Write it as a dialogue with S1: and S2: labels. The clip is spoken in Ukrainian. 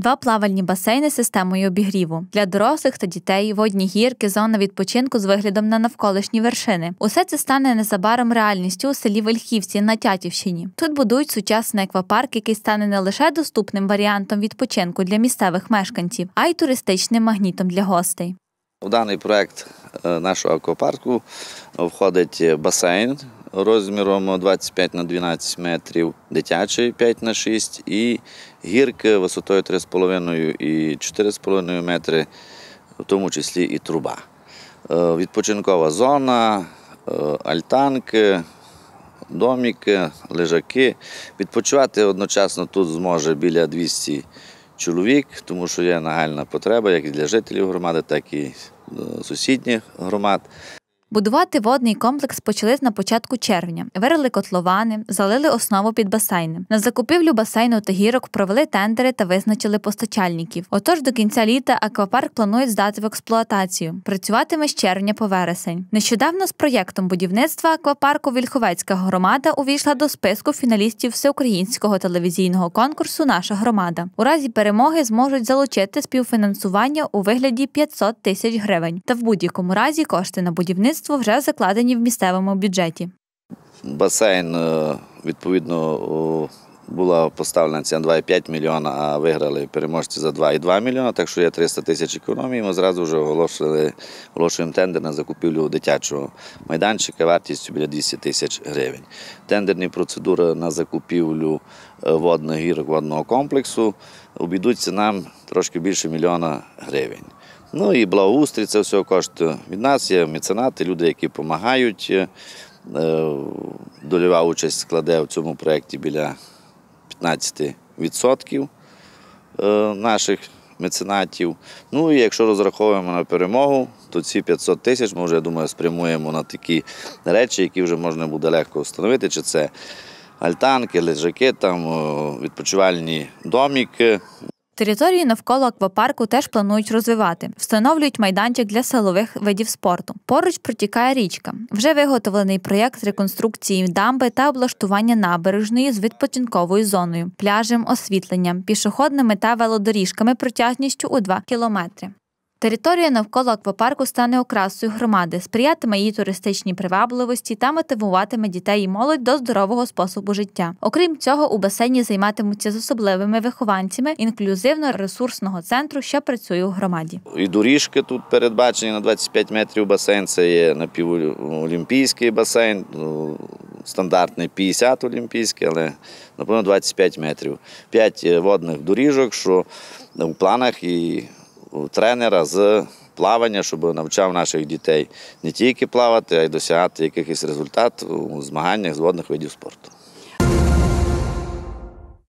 S1: Два плавальні басейни з системою обігріву для дорослих та дітей, водні гірки, зона відпочинку з виглядом на навколишні вершини. Усе це стане незабаром реальністю у селі Вельхівці на Тятівщині. Тут будують сучасний аквапарк, який стане не лише доступним варіантом відпочинку для місцевих мешканців, а й туристичним магнітом для гостей.
S2: У даний проект е, нашого аквапарку входить басейн розміром 25 на 12 метрів, дитячий 5 на 6 і гірки висотою 3,5 і 4,5 метри, в тому числі і труба. Е, відпочинкова зона, е, альтанки. Доміки, лежаки. Відпочивати одночасно тут зможе біля 200 чоловік, тому що є нагальна потреба як і для жителів громади, так і е, сусідніх громад.
S1: Будувати водний комплекс почали на початку червня, вирили котловани, залили основу під басейни. На закупівлю басейну та гірок провели тендери та визначили постачальників. Отож до кінця літа аквапарк планують здати в експлуатацію. Працюватиме з червня по вересень. Нещодавно з проєктом будівництва аквапарку Вільховецька громада увійшла до списку фіналістів всеукраїнського телевізійного конкурсу Наша громада. У разі перемоги зможуть залучити співфінансування у вигляді 500 тисяч гривень. Та в будь-якому разі кошти на будівництво будівництво вже закладені в місцевому бюджеті.
S2: Басейн е, відповідно була поставлена ціна 2,5 мільйона, а виграли переможці за 2,2 мільйона, так що є 300 тисяч економії. Ми зразу вже оголошили, оголошуємо тендер на закупівлю дитячого майданчика вартістю біля 200 тисяч гривень. Тендерні процедури на закупівлю е, водних гірок водного комплексу обійдуться нам трошки більше мільйона гривень. Ну і благоустрій це всього коштує. Від нас є меценати, люди, які допомагають. Е, дольова участь складе в цьому проєкті біля 15% е, наших меценатів. Ну і якщо розраховуємо на перемогу, то ці 500 тисяч ми вже я думаю спрямуємо на такі речі, які вже можна буде легко встановити. Чи це альтанки, лежаки, там е, відпочивальні доміки,
S1: Територію навколо аквапарку теж планують розвивати, встановлюють майданчик для силових видів спорту. Поруч протікає річка. Вже виготовлений проєкт реконструкції дамби та облаштування набережної з відпочинковою зоною, пляжем, освітленням, пішоходними та велодоріжками протяжністю у 2 кілометри. Територія навколо аквапарку стане окрасою громади, сприятиме її туристичній привабливості та мотивуватиме дітей і молодь до здорового способу життя. Окрім цього, у басейні займатимуться з особливими вихованцями інклюзивно-ресурсного центру, що працює у громаді.
S2: І доріжки тут передбачені на 25 метрів басейн. Це є напіволімпійський басейн, ну, стандартний 50 олімпійський, але напевно 25 метрів. 5 е, водних доріжок, що в планах і тренера з плавання, щоб навчав наших дітей не тільки плавати, а й досягати якихось результатів у змаганнях з водних видів спорту.